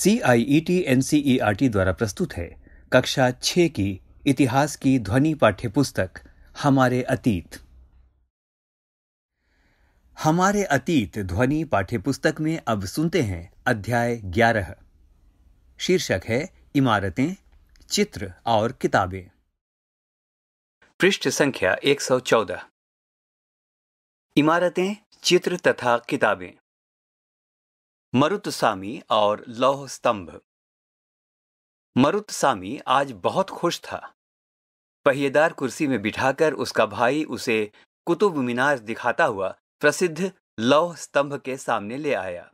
C I E T N C E R T द्वारा प्रस्तुत है कक्षा छ की इतिहास की ध्वनि पाठ्यपुस्तक हमारे अतीत हमारे अतीत ध्वनि पाठ्यपुस्तक में अब सुनते हैं अध्याय ग्यारह शीर्षक है इमारतें चित्र और किताबें पृष्ठ संख्या 114 इमारतें चित्र तथा किताबें मरुतसामी और लौह स्तंभ मरुतसामी आज बहुत खुश था पहिएदार कुर्सी में बिठाकर उसका भाई उसे कुतुब मीनार दिखाता हुआ प्रसिद्ध लौह स्तंभ के सामने ले आया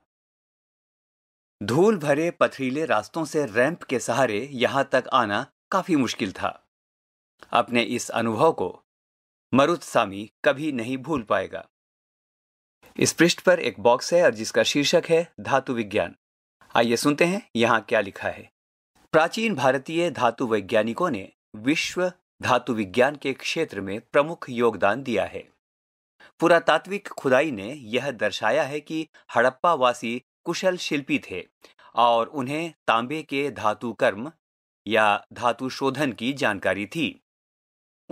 धूल भरे पथरीले रास्तों से रैंप के सहारे यहां तक आना काफी मुश्किल था अपने इस अनुभव को मरुतसामी कभी नहीं भूल पाएगा इस पृष्ठ पर एक बॉक्स है और जिसका शीर्षक है धातु विज्ञान आइए सुनते हैं यहाँ क्या लिखा है प्राचीन भारतीय धातु वैज्ञानिकों ने विश्व धातु विज्ञान के क्षेत्र में प्रमुख योगदान दिया है पुरातात्विक खुदाई ने यह दर्शाया है कि हड़प्पा वासी कुशल शिल्पी थे और उन्हें तांबे के धातु कर्म या धातु शोधन की जानकारी थी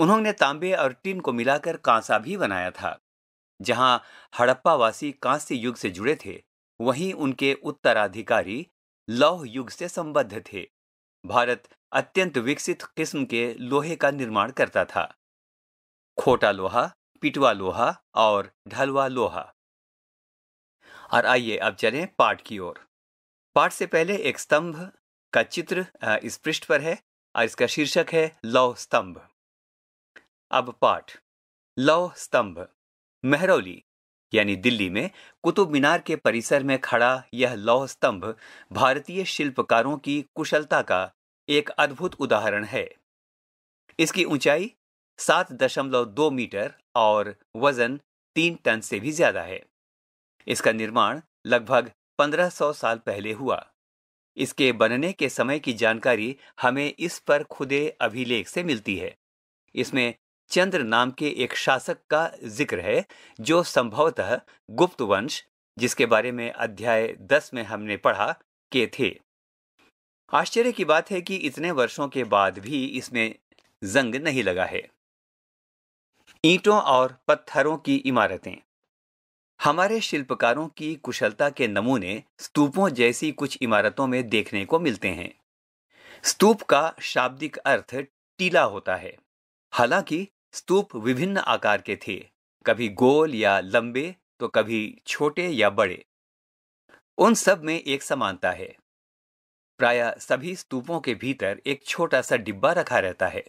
उन्होंने तांबे और टिन को मिलाकर कांसा भी बनाया था जहां हड़प्पावासी कांस्य युग से जुड़े थे वहीं उनके उत्तराधिकारी लौह युग से संबद्ध थे भारत अत्यंत विकसित किस्म के लोहे का निर्माण करता था खोटा लोहा पिटवा लोहा और ढलवा लोहा और आइए अब चलें पाठ की ओर पाठ से पहले एक स्तंभ का चित्र इस पृष्ठ पर है और इसका शीर्षक है लौह स्तंभ अब पाठ लौह स्तंभ मेहरौली यानी दिल्ली में कुतुब मीनार के परिसर में खड़ा यह लौह स्तंभ भारतीय शिल्पकारों की कुशलता का एक अद्भुत उदाहरण है इसकी ऊंचाई सात दशमलव दो मीटर और वजन तीन टन से भी ज्यादा है इसका निर्माण लगभग 1500 साल पहले हुआ इसके बनने के समय की जानकारी हमें इस पर खुदे अभिलेख से मिलती है इसमें चंद्र नाम के एक शासक का जिक्र है जो संभवतः गुप्त वंश जिसके बारे में अध्याय दस में हमने पढ़ा के थे आश्चर्य की बात है कि इतने वर्षों के बाद भी इसमें जंग नहीं लगा है ईंटों और पत्थरों की इमारतें हमारे शिल्पकारों की कुशलता के नमूने स्तूपों जैसी कुछ इमारतों में देखने को मिलते हैं स्तूप का शाब्दिक अर्थ टीला होता है हालांकि स्तूप विभिन्न आकार के थे कभी गोल या लंबे तो कभी छोटे या बड़े उन सब में एक समानता है प्राय सभी स्तूपों के भीतर एक छोटा सा डिब्बा रखा रहता है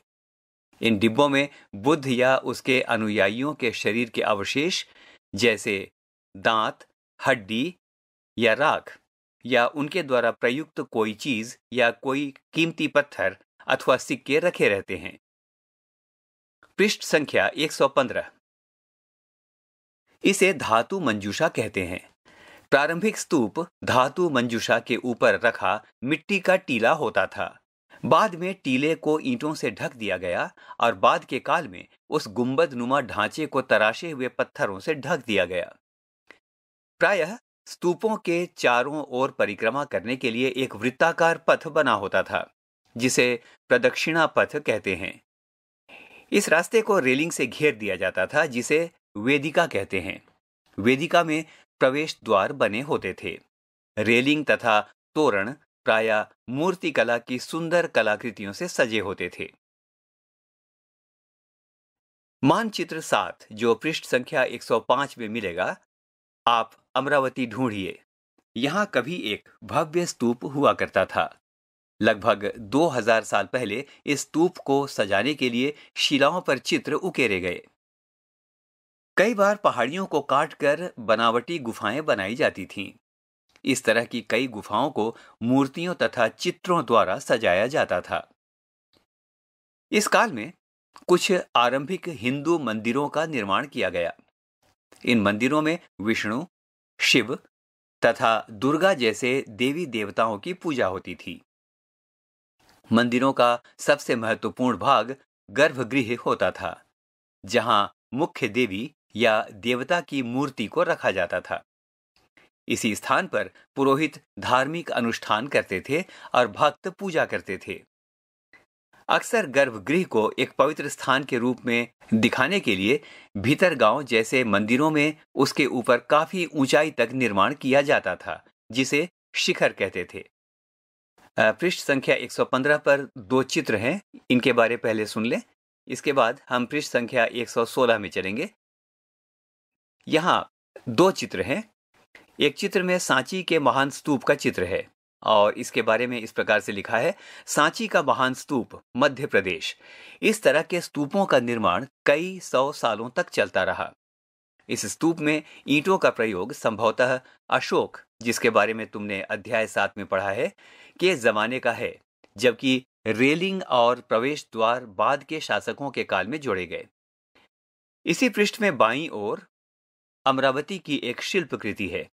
इन डिब्बों में बुद्ध या उसके अनुयायियों के शरीर के अवशेष जैसे दांत हड्डी या राख या उनके द्वारा प्रयुक्त कोई चीज या कोई कीमती पत्थर अथवा सिक्के रखे रहते हैं पृष्ठ संख्या 115 इसे धातु मंजूषा कहते हैं प्रारंभिक स्तूप धातु मंजूषा के ऊपर रखा मिट्टी का टीला होता था बाद में टीले को ईंटों से ढक दिया गया और बाद के काल में उस गुंबद नुमा ढांचे को तराशे हुए पत्थरों से ढक दिया गया प्रायः स्तूपों के चारों ओर परिक्रमा करने के लिए एक वृत्ताकार पथ बना होता था जिसे प्रदक्षिणा पथ कहते हैं इस रास्ते को रेलिंग से घेर दिया जाता था जिसे वेदिका कहते हैं वेदिका में प्रवेश द्वार बने होते थे रेलिंग तथा तोरण प्राय मूर्तिकला की सुंदर कलाकृतियों से सजे होते थे मानचित्र सात जो पृष्ठ संख्या 105 में मिलेगा आप अमरावती ढूंढिए यहां कभी एक भव्य स्तूप हुआ करता था लगभग 2000 साल पहले इस स्तूप को सजाने के लिए शिलाओं पर चित्र उकेरे गए कई बार पहाड़ियों को काटकर बनावटी गुफाएं बनाई जाती थीं। इस तरह की कई गुफाओं को मूर्तियों तथा चित्रों द्वारा सजाया जाता था इस काल में कुछ आरंभिक हिंदू मंदिरों का निर्माण किया गया इन मंदिरों में विष्णु शिव तथा दुर्गा जैसे देवी देवताओं की पूजा होती थी मंदिरों का सबसे महत्वपूर्ण भाग गर्भगृह होता था जहां मुख्य देवी या देवता की मूर्ति को रखा जाता था इसी स्थान पर पुरोहित धार्मिक अनुष्ठान करते थे और भक्त पूजा करते थे अक्सर गर्भगृह को एक पवित्र स्थान के रूप में दिखाने के लिए भीतर गांव जैसे मंदिरों में उसके ऊपर काफी ऊंचाई तक निर्माण किया जाता था जिसे शिखर कहते थे पृष्ठ संख्या 115 पर दो चित्र हैं इनके बारे पहले सुन लें इसके बाद हम पृष्ठ संख्या 116 में चलेंगे यहाँ दो चित्र हैं एक चित्र में सांची के महान स्तूप का चित्र है और इसके बारे में इस प्रकार से लिखा है सांची का महान स्तूप मध्य प्रदेश इस तरह के स्तूपों का निर्माण कई सौ सालों तक चलता रहा इस स्तूप में ईंटों का प्रयोग संभवतः अशोक जिसके बारे में तुमने अध्याय सात में पढ़ा है के जमाने का है जबकि रेलिंग और प्रवेश द्वार बाद के शासकों के काल में जोड़े गए इसी पृष्ठ में बाई ओर अमरावती की एक शिल्प कृति है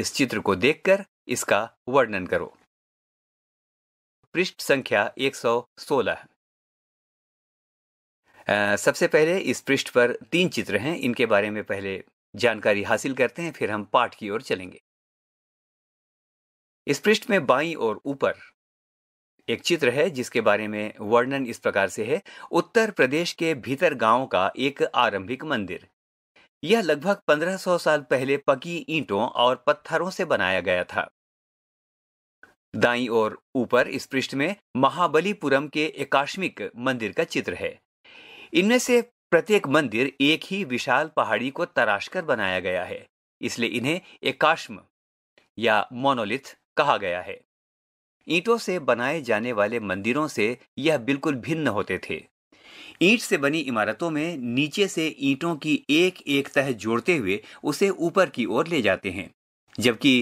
इस चित्र को देखकर इसका वर्णन करो पृष्ठ संख्या 116 सबसे पहले इस पृष्ठ पर तीन चित्र हैं इनके बारे में पहले जानकारी हासिल करते हैं फिर हम पाठ की ओर चलेंगे इस पृष्ठ में बाई और ऊपर एक चित्र है जिसके बारे में वर्णन इस प्रकार से है उत्तर प्रदेश के भीतर गांव का एक आरंभिक मंदिर यह लगभग 1500 साल पहले पकी ईंटों और पत्थरों से बनाया गया था दाई और ऊपर इस पृष्ठ में महाबलीपुरम के एकाश्मिक मंदिर का चित्र है इनमें से प्रत्येक मंदिर एक ही विशाल पहाड़ी को तराश कर बनाया गया है इसलिए इन्हें एकाश्म या मोनोलिथ कहा गया है ईंटों से बनाए जाने वाले मंदिरों से यह बिल्कुल भिन्न होते थे ईंट से बनी इमारतों में नीचे से ईंटों की एक एक तह जोड़ते हुए उसे ऊपर की ओर ले जाते हैं जबकि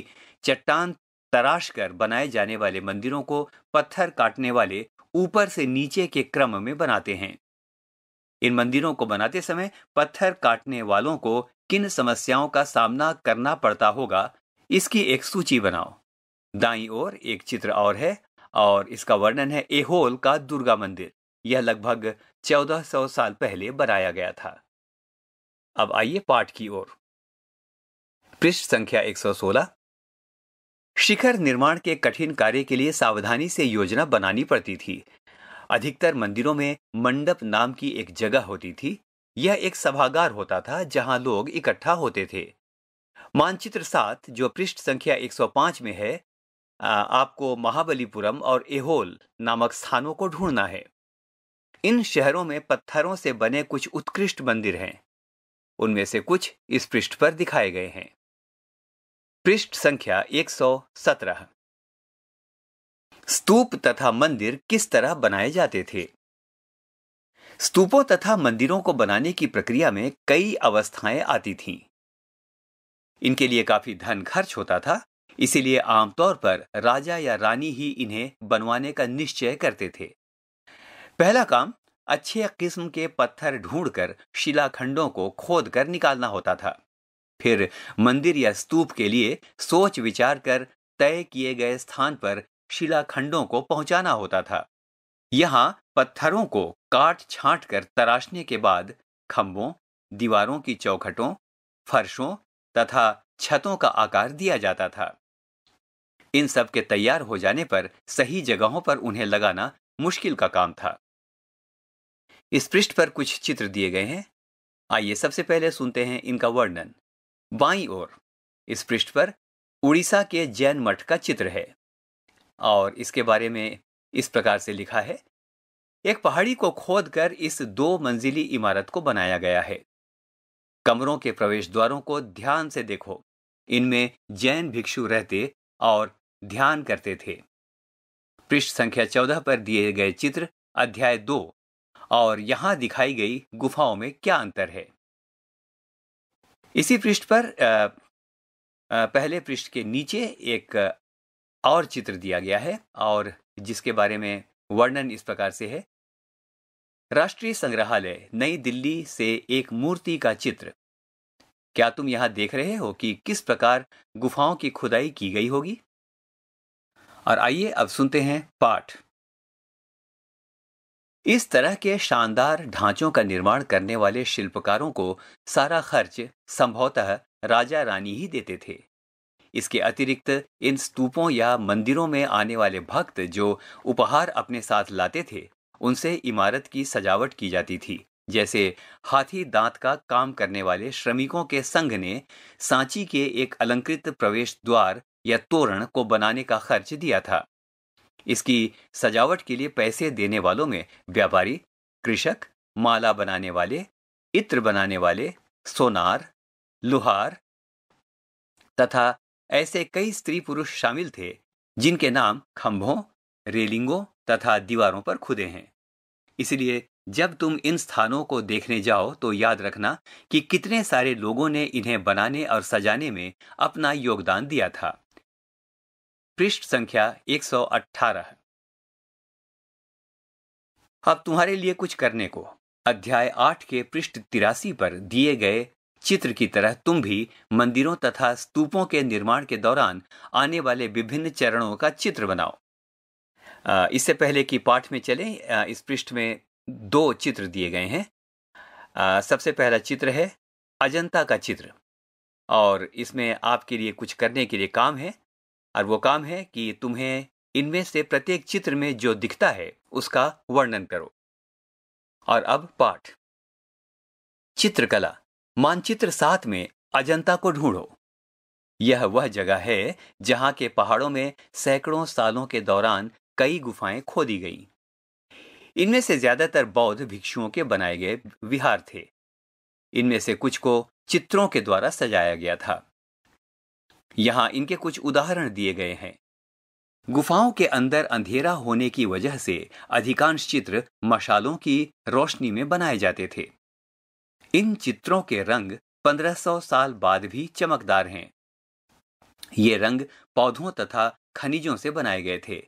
चट्टान तराश कर बनाए जाने वाले मंदिरों को पत्थर काटने वाले ऊपर से नीचे के क्रम में बनाते हैं इन मंदिरों को बनाते समय पत्थर काटने वालों को किन समस्याओं का सामना करना पड़ता होगा इसकी एक सूची बनाओ दाई ओर एक चित्र और है और इसका वर्णन है एहोल का दुर्गा मंदिर यह लगभग 1400 साल पहले बनाया गया था अब आइए पाठ की ओर पृष्ठ संख्या 116 शिखर निर्माण के कठिन कार्य के लिए सावधानी से योजना बनानी पड़ती थी अधिकतर मंदिरों में मंडप नाम की एक जगह होती थी यह एक सभागार होता था जहां लोग इकट्ठा होते थे मानचित्र सात जो पृष्ठ संख्या 105 में है आपको महाबलीपुरम और एहोल नामक स्थानों को ढूंढना है इन शहरों में पत्थरों से बने कुछ उत्कृष्ट मंदिर हैं उनमें से कुछ इस पृष्ठ पर दिखाए गए हैं पृष्ठ संख्या 117 स्तूप तथा मंदिर किस तरह बनाए जाते थे स्तूपों तथा मंदिरों को बनाने की प्रक्रिया में कई अवस्थाएं आती थीं। इनके लिए काफी धन खर्च होता था इसीलिए आमतौर पर राजा या रानी ही इन्हें बनवाने का निश्चय करते थे पहला काम अच्छे किस्म के पत्थर ढूंढकर शिलाखंडों को खोद कर निकालना होता था फिर मंदिर या स्तूप के लिए सोच विचार कर तय किए गए स्थान पर शिलाखंडों को पहुंचाना होता था यहां पत्थरों को काट छांट कर तराशने के बाद खम्भों दीवारों की चौखटों फर्शों तथा छतों का आकार दिया जाता था इन सब के तैयार हो जाने पर सही जगहों पर उन्हें लगाना मुश्किल का काम था इस पृष्ठ पर कुछ चित्र दिए गए हैं आइए सबसे पहले सुनते हैं इनका वर्णन बाई और इस पृष्ठ पर उड़ीसा के जैन मठ का चित्र है और इसके बारे में इस प्रकार से लिखा है एक पहाड़ी को खोदकर इस दो मंजिली इमारत को बनाया गया है कमरों के प्रवेश द्वारों को ध्यान से देखो इनमें जैन भिक्षु रहते और ध्यान करते थे पृष्ठ संख्या चौदह पर दिए गए चित्र अध्याय दो और यहां दिखाई गई गुफाओं में क्या अंतर है इसी पृष्ठ पर आ, आ, पहले पृष्ठ के नीचे एक और चित्र दिया गया है और जिसके बारे में वर्णन इस प्रकार से है राष्ट्रीय संग्रहालय नई दिल्ली से एक मूर्ति का चित्र क्या तुम यहां देख रहे हो कि किस प्रकार गुफाओं की खुदाई की गई होगी और आइए अब सुनते हैं पाठ इस तरह के शानदार ढांचों का निर्माण करने वाले शिल्पकारों को सारा खर्च संभवतः राजा रानी ही देते थे इसके अतिरिक्त इन स्तूपों या मंदिरों में आने वाले भक्त जो उपहार अपने साथ लाते थे उनसे इमारत की सजावट की जाती थी जैसे हाथी दांत का काम करने वाले श्रमिकों के संघ ने सांची के एक अलंकृत प्रवेश द्वार या तोरण को बनाने का खर्च दिया था इसकी सजावट के लिए पैसे देने वालों में व्यापारी कृषक माला बनाने वाले इत्र बनाने वाले सोनार लुहार तथा ऐसे कई स्त्री पुरुष शामिल थे जिनके नाम खंभों रेलिंगों तथा दीवारों पर खुदे हैं इसलिए जब तुम इन स्थानों को देखने जाओ तो याद रखना कि कितने सारे लोगों ने इन्हें बनाने और सजाने में अपना योगदान दिया था पृष्ठ संख्या 118 अब तुम्हारे लिए कुछ करने को अध्याय आठ के पृष्ठ तिरासी पर दिए गए चित्र की तरह तुम भी मंदिरों तथा स्तूपों के निर्माण के दौरान आने वाले विभिन्न चरणों का चित्र बनाओ इससे पहले कि पाठ में चले इस पृष्ठ में दो चित्र दिए गए हैं सबसे पहला चित्र है अजंता का चित्र और इसमें आपके लिए कुछ करने के लिए काम है और वो काम है कि तुम्हें इनमें से प्रत्येक चित्र में जो दिखता है उसका वर्णन करो और अब पाठ चित्रकला मानचित्र सात में अजंता को ढूंढो यह वह जगह है जहां के पहाड़ों में सैकड़ों सालों के दौरान कई गुफाएं खोदी गईं। इनमें से ज्यादातर बौद्ध भिक्षुओं के बनाए गए विहार थे इनमें से कुछ को चित्रों के द्वारा सजाया गया था यहां इनके कुछ उदाहरण दिए गए हैं गुफाओं के अंदर अंधेरा होने की वजह से अधिकांश चित्र मशालों की रोशनी में बनाए जाते थे इन चित्रों के रंग 1500 साल बाद भी चमकदार हैं ये रंग पौधों तथा खनिजों से बनाए गए थे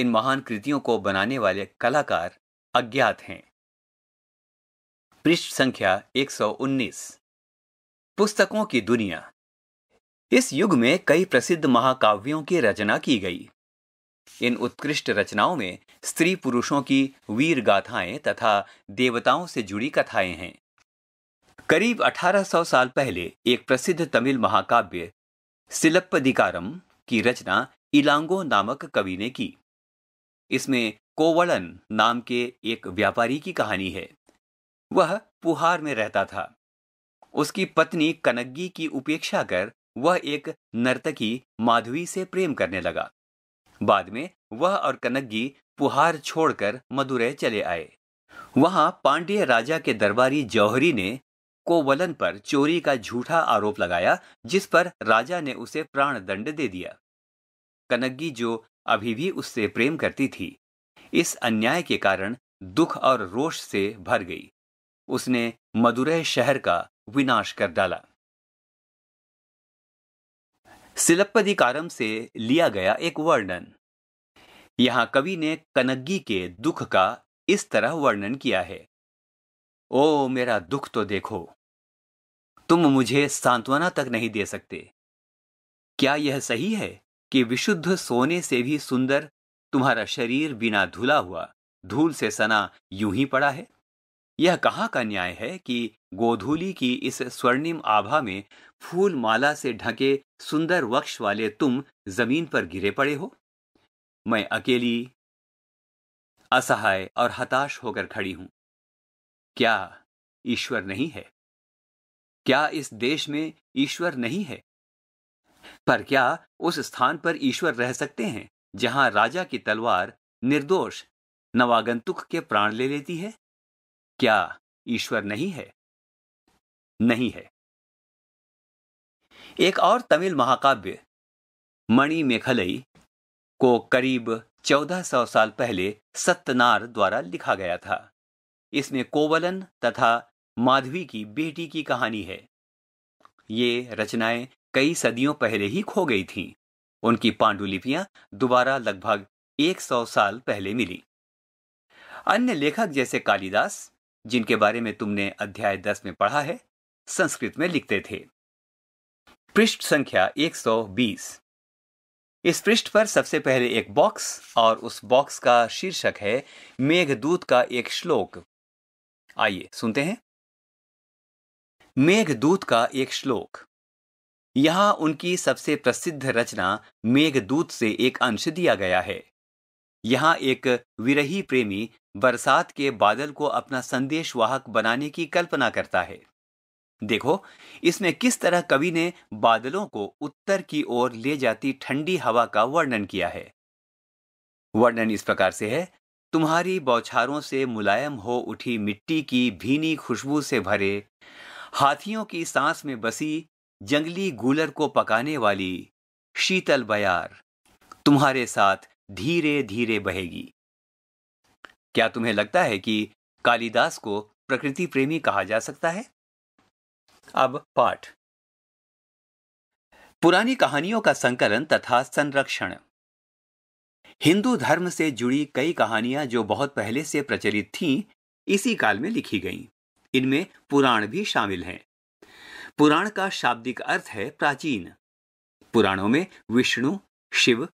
इन महान कृतियों को बनाने वाले कलाकार अज्ञात हैं पृष्ठ संख्या 119 पुस्तकों की दुनिया इस युग में कई प्रसिद्ध महाकाव्यों की रचना की गई इन उत्कृष्ट रचनाओं में स्त्री पुरुषों की वीर गाथाएं तथा देवताओं से जुड़ी कथाएं हैं करीब 1800 साल पहले एक प्रसिद्ध तमिल महाकाव्य सिलप्पदिकारम की रचना इलांगो नामक कवि ने की इसमें कोवलन नाम के एक व्यापारी की कहानी है वह पुहार में रहता था उसकी पत्नी कनग्गी की उपेक्षा कर वह एक नर्तकी माधवी से प्रेम करने लगा बाद में वह और कनग्गी पुहार छोड़कर मदुरै चले आए वहां पांड्य राजा के दरबारी जौहरी ने को वलन पर चोरी का झूठा आरोप लगाया जिस पर राजा ने उसे प्राण दंड दे दिया कनग्गी जो अभी भी उससे प्रेम करती थी इस अन्याय के कारण दुख और रोष से भर गई उसने मदुरै शहर का विनाश कर डाला सिलप्पदिकारम से लिया गया एक वर्णन यहां कवि ने कनग्गी के दुख का इस तरह वर्णन किया है ओ मेरा दुख तो देखो तुम मुझे सांत्वना तक नहीं दे सकते क्या यह सही है कि विशुद्ध सोने से भी सुंदर तुम्हारा शरीर बिना धुला हुआ धूल से सना यूं ही पड़ा है यह कहाँ का न्याय है कि गोधूली की इस स्वर्णिम आभा में फूल माला से ढके सुंदर वक्ष वाले तुम जमीन पर गिरे पड़े हो मैं अकेली असहाय और हताश होकर खड़ी हूं क्या ईश्वर नहीं है क्या इस देश में ईश्वर नहीं है पर क्या उस स्थान पर ईश्वर रह सकते हैं जहां राजा की तलवार निर्दोष नवागंतुक के प्राण ले लेती है क्या ईश्वर नहीं है नहीं है एक और तमिल महाकाव्य मणि मेखलई को करीब 1400 साल पहले सत्यनार द्वारा लिखा गया था इसमें कोवलन तथा माधवी की बेटी की कहानी है ये रचनाएं कई सदियों पहले ही खो गई थीं। उनकी पांडुलिपियां दोबारा लगभग 100 साल पहले मिली अन्य लेखक जैसे कालिदास जिनके बारे में तुमने अध्याय 10 में पढ़ा है संस्कृत में लिखते थे पृष्ठ संख्या 120 इस पृष्ठ पर सबसे पहले एक बॉक्स और उस बॉक्स का शीर्षक है मेघदूत का एक श्लोक आइए सुनते हैं मेघदूत का एक श्लोक यहां उनकी सबसे प्रसिद्ध रचना मेघदूत से एक अंश दिया गया है यहां एक विरही प्रेमी बरसात के बादल को अपना संदेश वाहक बनाने की कल्पना करता है देखो इसमें किस तरह कवि ने बादलों को उत्तर की ओर ले जाती ठंडी हवा का वर्णन किया है वर्णन इस प्रकार से है तुम्हारी बौछारों से मुलायम हो उठी मिट्टी की भीनी खुशबू से भरे हाथियों की सांस में बसी जंगली गूलर को पकाने वाली शीतल बयार तुम्हारे साथ धीरे धीरे बहेगी क्या तुम्हें लगता है कि कालिदास को प्रकृति प्रेमी कहा जा सकता है अब पाठ पुरानी कहानियों का संकलन तथा संरक्षण हिंदू धर्म से जुड़ी कई कहानियां जो बहुत पहले से प्रचलित थीं, इसी काल में लिखी गईं। इनमें पुराण भी शामिल हैं पुराण का शाब्दिक अर्थ है प्राचीन पुराणों में विष्णु शिव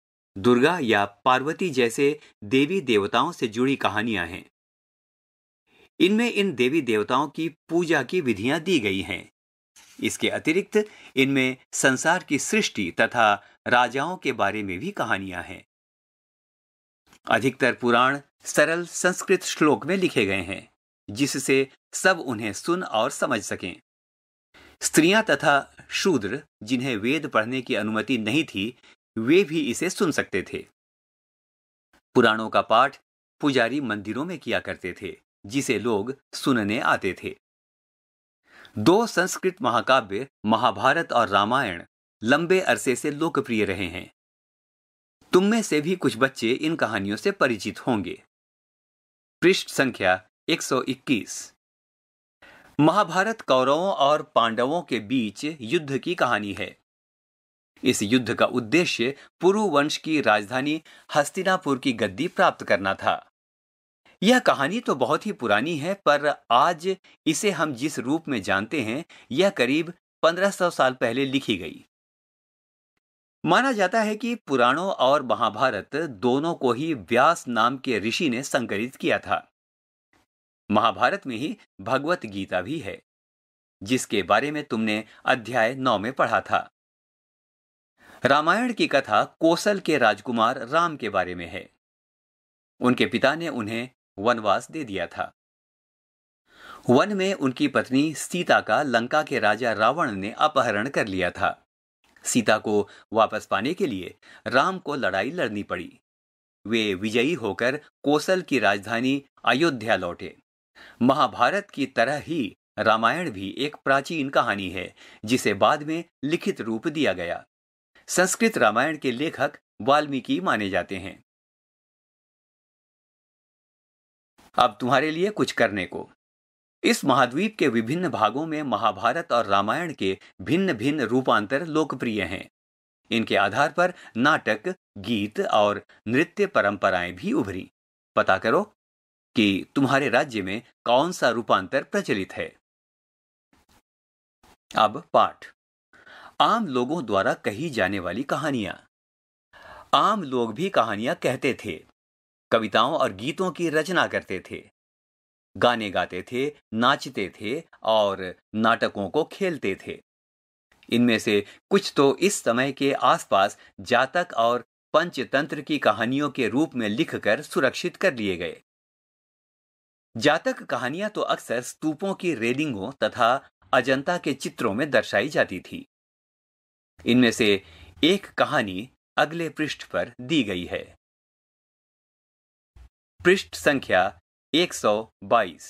दुर्गा या पार्वती जैसे देवी देवताओं से जुड़ी कहानियां हैं इनमें इन देवी देवताओं की पूजा की विधियां दी गई हैं इसके अतिरिक्त इनमें संसार की सृष्टि तथा राजाओं के बारे में भी कहानियां हैं अधिकतर पुराण सरल संस्कृत श्लोक में लिखे गए हैं जिससे सब उन्हें सुन और समझ सकें स्त्रियां तथा शूद्र जिन्हें वेद पढ़ने की अनुमति नहीं थी वे भी इसे सुन सकते थे पुराणों का पाठ पुजारी मंदिरों में किया करते थे जिसे लोग सुनने आते थे दो संस्कृत महाकाव्य महाभारत और रामायण लंबे अरसे से लोकप्रिय रहे हैं तुम में से भी कुछ बच्चे इन कहानियों से परिचित होंगे पृष्ठ संख्या 121 महाभारत कौरवों और पांडवों के बीच युद्ध की कहानी है इस युद्ध का उद्देश्य पुरु वंश की राजधानी हस्तिनापुर की गद्दी प्राप्त करना था यह कहानी तो बहुत ही पुरानी है पर आज इसे हम जिस रूप में जानते हैं यह करीब 1500 साल पहले लिखी गई माना जाता है कि पुराणों और महाभारत दोनों को ही व्यास नाम के ऋषि ने संकलित किया था महाभारत में ही भगवत गीता भी है जिसके बारे में तुमने अध्याय नौ में पढ़ा था रामायण की कथा कोसल के राजकुमार राम के बारे में है उनके पिता ने उन्हें वनवास दे दिया था वन में उनकी पत्नी सीता का लंका के राजा रावण ने अपहरण कर लिया था सीता को वापस पाने के लिए राम को लड़ाई लड़नी पड़ी वे विजयी होकर कोसल की राजधानी अयोध्या लौटे महाभारत की तरह ही रामायण भी एक प्राचीन कहानी है जिसे बाद में लिखित रूप दिया गया संस्कृत रामायण के लेखक वाल्मीकि माने जाते हैं अब तुम्हारे लिए कुछ करने को इस महाद्वीप के विभिन्न भागों में महाभारत और रामायण के भिन्न भिन्न रूपांतर लोकप्रिय हैं इनके आधार पर नाटक गीत और नृत्य परंपराएं भी उभरी पता करो कि तुम्हारे राज्य में कौन सा रूपांतर प्रचलित है अब पाठ आम लोगों द्वारा कही जाने वाली कहानियां आम लोग भी कहानियां कहते थे कविताओं और गीतों की रचना करते थे गाने गाते थे नाचते थे और नाटकों को खेलते थे इनमें से कुछ तो इस समय के आसपास जातक और पंचतंत्र की कहानियों के रूप में लिखकर सुरक्षित कर लिए गए जातक कहानियां तो अक्सर स्तूपों की रेलिंगों तथा अजंता के चित्रों में दर्शाई जाती थी इनमें से एक कहानी अगले पृष्ठ पर दी गई है पृष्ठ संख्या 122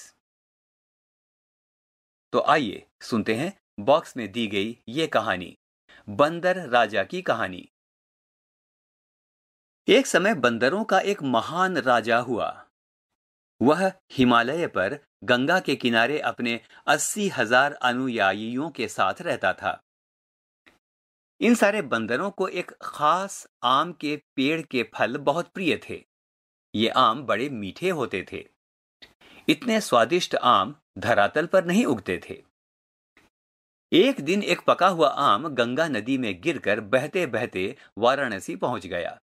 तो आइए सुनते हैं बॉक्स में दी गई ये कहानी बंदर राजा की कहानी एक समय बंदरों का एक महान राजा हुआ वह हिमालय पर गंगा के किनारे अपने अस्सी हजार अनुयायियों के साथ रहता था इन सारे बंदरों को एक खास आम के पेड़ के फल बहुत प्रिय थे ये आम बड़े मीठे होते थे इतने स्वादिष्ट आम धरातल पर नहीं उगते थे एक दिन एक पका हुआ आम गंगा नदी में गिरकर बहते बहते वाराणसी पहुंच गया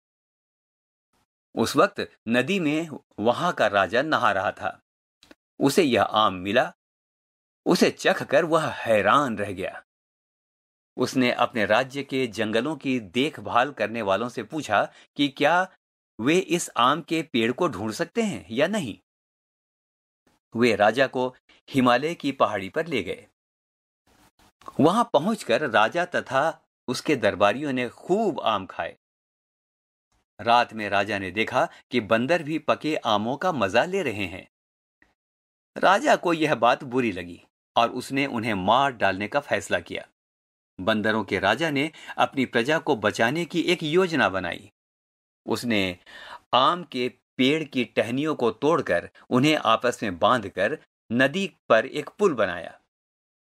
उस वक्त नदी में वहां का राजा नहा रहा था उसे यह आम मिला उसे चख कर वह हैरान रह गया उसने अपने राज्य के जंगलों की देखभाल करने वालों से पूछा कि क्या वे इस आम के पेड़ को ढूंढ सकते हैं या नहीं वे राजा को हिमालय की पहाड़ी पर ले गए वहां पहुंचकर राजा तथा उसके दरबारियों ने खूब आम खाए रात में राजा ने देखा कि बंदर भी पके आमों का मजा ले रहे हैं राजा को यह बात बुरी लगी और उसने उन्हें मार डालने का फैसला किया बंदरों के राजा ने अपनी प्रजा को बचाने की एक योजना बनाई उसने आम के पेड़ की टहनियों को तोड़कर उन्हें आपस में बांधकर नदी पर एक पुल बनाया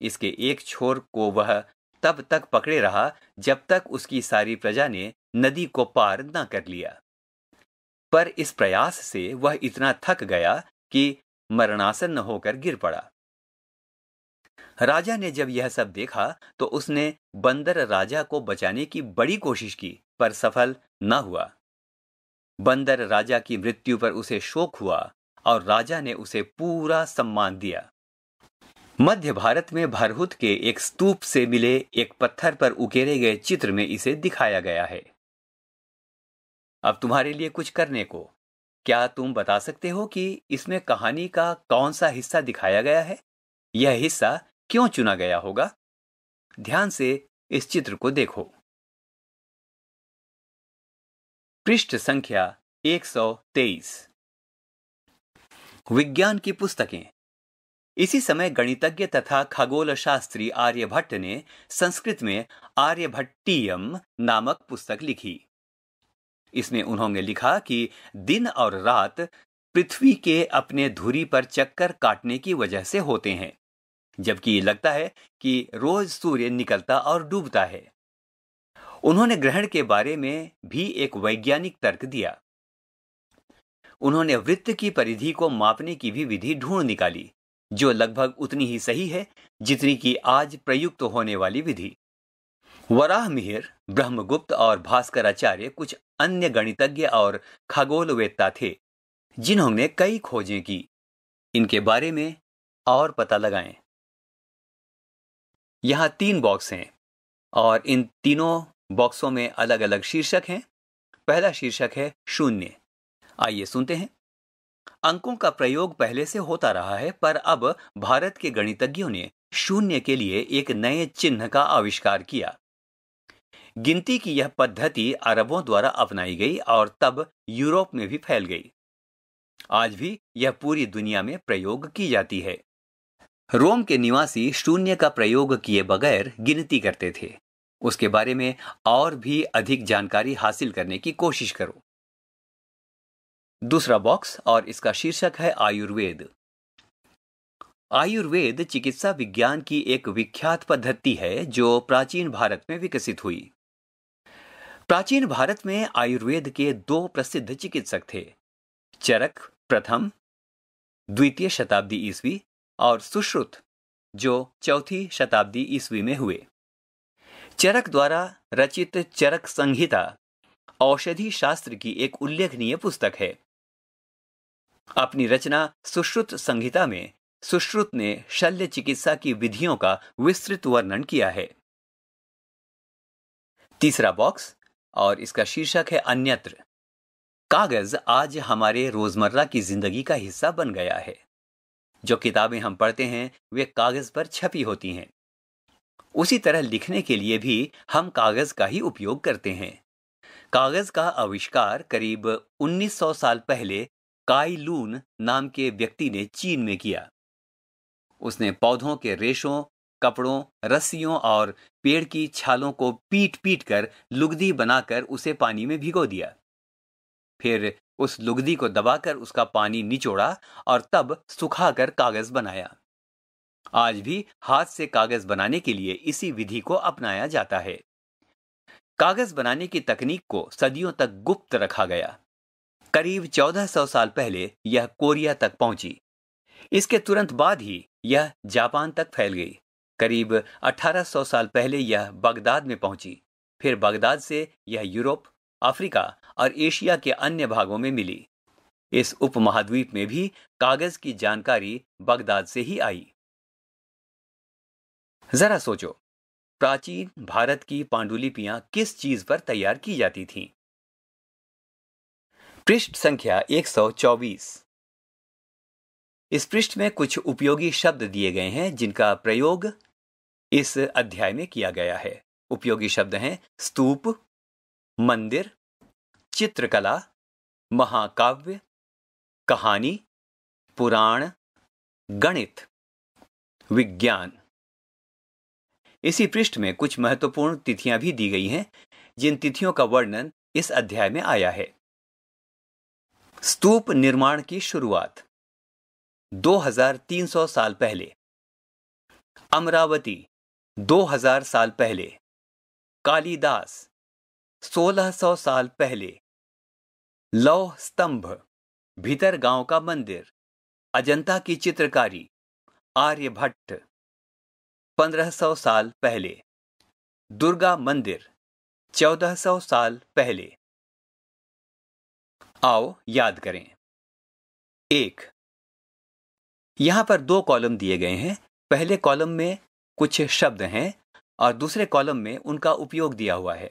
इसके एक छोर को वह तब तक पकड़े रहा जब तक उसकी सारी प्रजा ने नदी को पार न कर लिया पर इस प्रयास से वह इतना थक गया कि मरणासन होकर गिर पड़ा राजा ने जब यह सब देखा तो उसने बंदर राजा को बचाने की बड़ी कोशिश की पर सफल न हुआ बंदर राजा की मृत्यु पर उसे शोक हुआ और राजा ने उसे पूरा सम्मान दिया मध्य भारत में भरहुत के एक स्तूप से मिले एक पत्थर पर उकेरे गए चित्र में इसे दिखाया गया है अब तुम्हारे लिए कुछ करने को क्या तुम बता सकते हो कि इसमें कहानी का कौन सा हिस्सा दिखाया गया है यह हिस्सा क्यों चुना गया होगा ध्यान से इस चित्र को देखो पृष्ठ संख्या 123 विज्ञान की पुस्तकें इसी समय गणितज्ञ तथा खगोल शास्त्री आर्यभट्ट ने संस्कृत में आर्यभट्टीयम नामक पुस्तक लिखी इसमें उन्होंने लिखा कि दिन और रात पृथ्वी के अपने धुरी पर चक्कर काटने की वजह से होते हैं जबकि लगता है कि रोज सूर्य निकलता और डूबता है उन्होंने ग्रहण के बारे में भी एक वैज्ञानिक तर्क दिया उन्होंने वृत्त की परिधि को मापने की भी विधि ढूंढ निकाली जो लगभग उतनी ही सही है जितनी की आज प्रयुक्त होने वाली विधि वराह मिहिर ब्रह्मगुप्त और भास्कराचार्य कुछ अन्य गणितज्ञ और खगोलवेत्ता थे जिन्होंने कई खोजें की इनके बारे में और पता लगाएं। यहां तीन बॉक्स हैं और इन तीनों बॉक्सों में अलग अलग शीर्षक हैं पहला शीर्षक है शून्य आइए सुनते हैं अंकों का प्रयोग पहले से होता रहा है पर अब भारत के गणितज्ञों ने शून्य के लिए एक नए चिन्ह का आविष्कार किया गिनती की यह पद्धति अरबों द्वारा अपनाई गई और तब यूरोप में भी फैल गई आज भी यह पूरी दुनिया में प्रयोग की जाती है रोम के निवासी शून्य का प्रयोग किए बगैर गिनती करते थे उसके बारे में और भी अधिक जानकारी हासिल करने की कोशिश करो दूसरा बॉक्स और इसका शीर्षक है आयुर्वेद आयुर्वेद चिकित्सा विज्ञान की एक विख्यात पद्धति है जो प्राचीन भारत में विकसित हुई प्राचीन भारत में आयुर्वेद के दो प्रसिद्ध चिकित्सक थे चरक प्रथम द्वितीय शताब्दी ईस्वी और सुश्रुत जो चौथी शताब्दी ईस्वी में हुए चरक द्वारा रचित चरक संहिता औषधि शास्त्र की एक उल्लेखनीय पुस्तक है अपनी रचना सुश्रुत संहिता में सुश्रुत ने शल्य चिकित्सा की विधियों का विस्तृत वर्णन किया है तीसरा बॉक्स और इसका शीर्षक है अन्यत्र कागज आज हमारे रोजमर्रा की जिंदगी का हिस्सा बन गया है जो किताबें हम पढ़ते हैं वे कागज पर छपी होती हैं उसी तरह लिखने के लिए भी हम कागज़ का ही उपयोग करते हैं कागज़ का आविष्कार करीब 1900 साल पहले काई लून नाम के व्यक्ति ने चीन में किया उसने पौधों के रेशों कपड़ों रस्सियों और पेड़ की छालों को पीट पीट कर लुगदी बनाकर उसे पानी में भिगो दिया फिर उस लुगदी को दबाकर उसका पानी निचोड़ा और तब सुखाकर कागज बनाया आज भी हाथ से कागज बनाने के लिए इसी विधि को अपनाया जाता है कागज बनाने की तकनीक को सदियों तक गुप्त रखा गया करीब 1400 साल पहले यह कोरिया तक पहुंची इसके तुरंत बाद ही यह जापान तक फैल गई करीब 1800 साल पहले यह बगदाद में पहुंची फिर बगदाद से यह यूरोप अफ्रीका और एशिया के अन्य भागों में मिली इस उपमहाद्वीप में भी कागज की जानकारी बगदाद से ही आई जरा सोचो प्राचीन भारत की पांडुलिपियां किस चीज पर तैयार की जाती थीं? पृष्ठ संख्या 124 इस पृष्ठ में कुछ उपयोगी शब्द दिए गए हैं जिनका प्रयोग इस अध्याय में किया गया है उपयोगी शब्द हैं स्तूप मंदिर चित्रकला महाकाव्य कहानी पुराण गणित विज्ञान इसी पृष्ठ में कुछ महत्वपूर्ण तिथियां भी दी गई हैं जिन तिथियों का वर्णन इस अध्याय में आया है स्तूप निर्माण की शुरुआत 2300 साल पहले अमरावती 2000 साल पहले कालिदास 1600 साल पहले लौह स्तंभ भीतर गांव का मंदिर अजंता की चित्रकारी आर्यभट्ट 1500 साल पहले दुर्गा मंदिर 1400 साल पहले आओ याद करें एक यहां पर दो कॉलम दिए गए हैं पहले कॉलम में कुछ शब्द हैं और दूसरे कॉलम में उनका उपयोग दिया हुआ है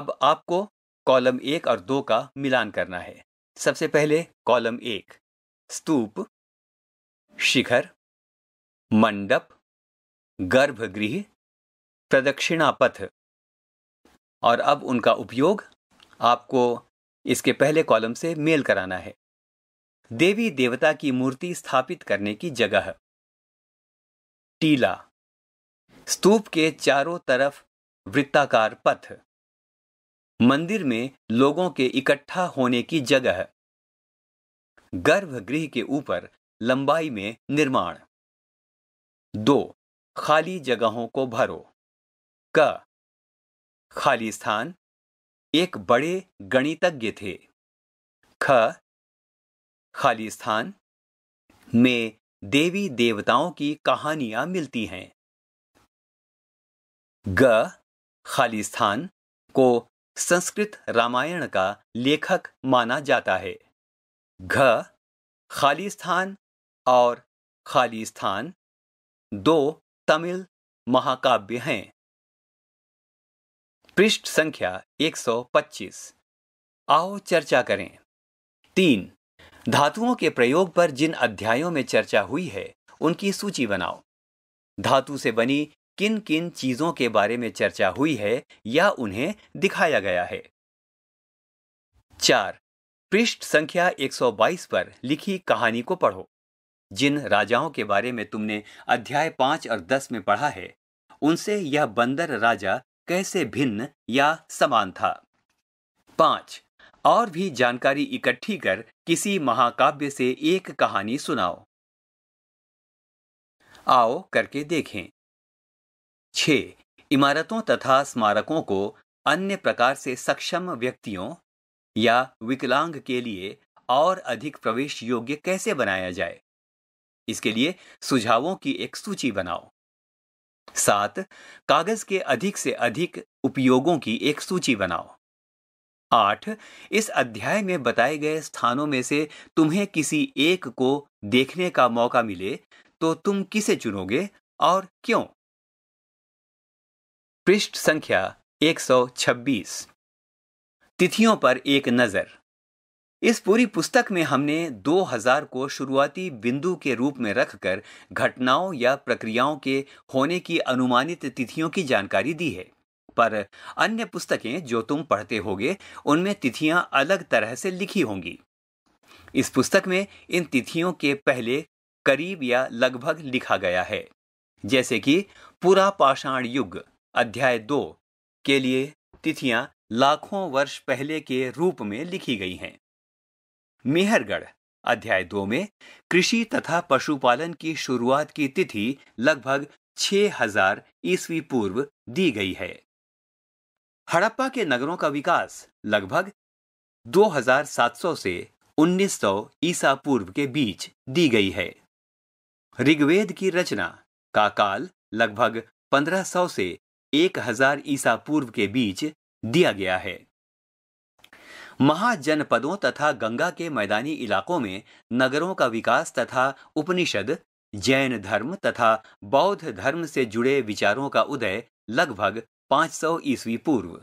अब आपको कॉलम एक और दो का मिलान करना है सबसे पहले कॉलम एक स्तूप शिखर मंडप गर्भगृह प्रदक्षिणा पथ और अब उनका उपयोग आपको इसके पहले कॉलम से मेल कराना है देवी देवता की मूर्ति स्थापित करने की जगह टीला स्तूप के चारों तरफ वृत्ताकार पथ मंदिर में लोगों के इकट्ठा होने की जगह गर्भगृह के ऊपर लंबाई में निर्माण दो खाली जगहों को भरो क खाली स्थान एक बड़े गणितज्ञ थे ख खाली स्थान में देवी देवताओं की कहानियां मिलती हैं ग खाली स्थान को संस्कृत रामायण का लेखक माना जाता है घ खाली स्थान और खाली स्थान दो तमिल महाकाव्य हैं पृष्ठ संख्या 125 आओ चर्चा करें तीन धातुओं के प्रयोग पर जिन अध्यायों में चर्चा हुई है उनकी सूची बनाओ धातु से बनी किन किन चीजों के बारे में चर्चा हुई है या उन्हें दिखाया गया है चार पृष्ठ संख्या 122 पर लिखी कहानी को पढ़ो जिन राजाओं के बारे में तुमने अध्याय पांच और दस में पढ़ा है उनसे यह बंदर राजा कैसे भिन्न या समान था पांच और भी जानकारी इकट्ठी कर किसी महाकाव्य से एक कहानी सुनाओ आओ करके देखें छ इमारतों तथा स्मारकों को अन्य प्रकार से सक्षम व्यक्तियों या विकलांग के लिए और अधिक प्रवेश योग्य कैसे बनाया जाए इसके लिए सुझावों की एक सूची बनाओ सात कागज के अधिक से अधिक उपयोगों की एक सूची बनाओ आठ इस अध्याय में बताए गए स्थानों में से तुम्हें किसी एक को देखने का मौका मिले तो तुम किसे चुनोगे और क्यों पृष्ठ संख्या 126 तिथियों पर एक नजर इस पूरी पुस्तक में हमने 2000 को शुरुआती बिंदु के रूप में रखकर घटनाओं या प्रक्रियाओं के होने की अनुमानित तिथियों की जानकारी दी है पर अन्य पुस्तकें जो तुम पढ़ते होगे उनमें तिथियां अलग तरह से लिखी होंगी इस पुस्तक में इन तिथियों के पहले करीब या लगभग लिखा गया है जैसे कि पूरा पाषाण युग अध्याय दो के लिए तिथियां लाखों वर्ष पहले के रूप में लिखी गई हैं मेहरगढ़ अध्याय दो में कृषि तथा पशुपालन की शुरुआत की तिथि लगभग 6000 ईस्वी पूर्व दी गई है हड़प्पा के नगरों का विकास लगभग 2700 से 1900 ईसा पूर्व के बीच दी गई है ऋग्वेद की रचना का काल लगभग 1500 से 1000 ईसा पूर्व के बीच दिया गया है महाजनपदों तथा गंगा के मैदानी इलाकों में नगरों का विकास तथा उपनिषद जैन धर्म तथा बौद्ध धर्म से जुड़े विचारों का उदय लगभग 500 ईस्वी पूर्व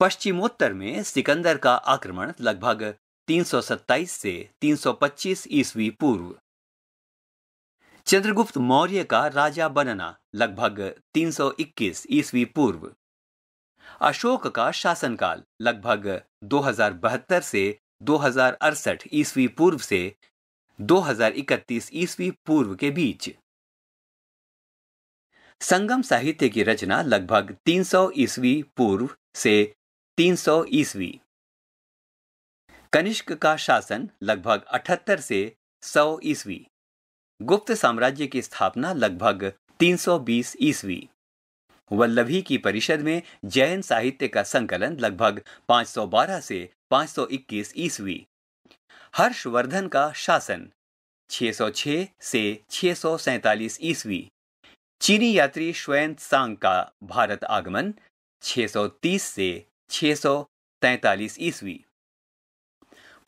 पश्चिमोत्तर में सिकंदर का आक्रमण लगभग 327 से 325 ईस्वी पूर्व चंद्रगुप्त मौर्य का राजा बनना लगभग 321 ईस्वी पूर्व अशोक का शासनकाल लगभग दो से दो ईस्वी पूर्व से 2031 ईस्वी पूर्व के बीच संगम साहित्य की रचना लगभग 300 ईस्वी पूर्व से 300 ईस्वी कनिष्क का शासन लगभग 78 से 100 ईस्वी गुप्त साम्राज्य की स्थापना लगभग 320 ईस्वी वल्लभी की परिषद में जैन साहित्य का संकलन लगभग 512 से 521 ईस्वी हर्षवर्धन का शासन 606 से छः ईस्वी चीनी यात्री श्वेन सांग का भारत आगमन 630 से छः ईस्वी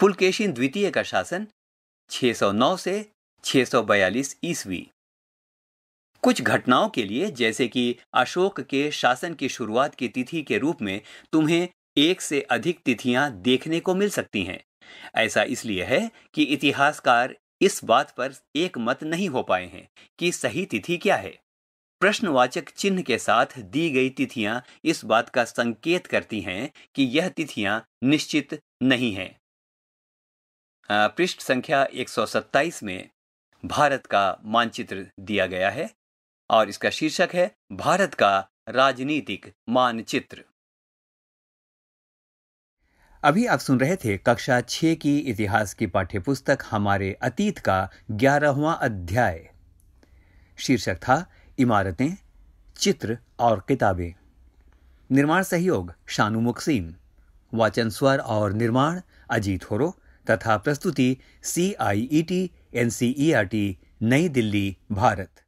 पुलकेशिन द्वितीय का शासन 609 से 642 ईस्वी कुछ घटनाओं के लिए जैसे कि अशोक के शासन की शुरुआत की तिथि के रूप में तुम्हें एक से अधिक तिथियां देखने को मिल सकती हैं ऐसा इसलिए है कि इतिहासकार इस बात पर एक मत नहीं हो पाए हैं कि सही तिथि क्या है प्रश्नवाचक चिन्ह के साथ दी गई तिथियां इस बात का संकेत करती हैं कि यह तिथियां निश्चित नहीं है पृष्ठ संख्या 127 में भारत का मानचित्र दिया गया है और इसका शीर्षक है भारत का राजनीतिक मानचित्र अभी आप सुन रहे थे कक्षा छ की इतिहास की पाठ्य पुस्तक हमारे अतीत का ग्यारहवा अध्याय शीर्षक था इमारतें चित्र और किताबें निर्माण सहयोग शानु मुक्सीम वाचन स्वर और निर्माण अजीत होरो तथा प्रस्तुति C I E T N C E R T New Delhi Bharat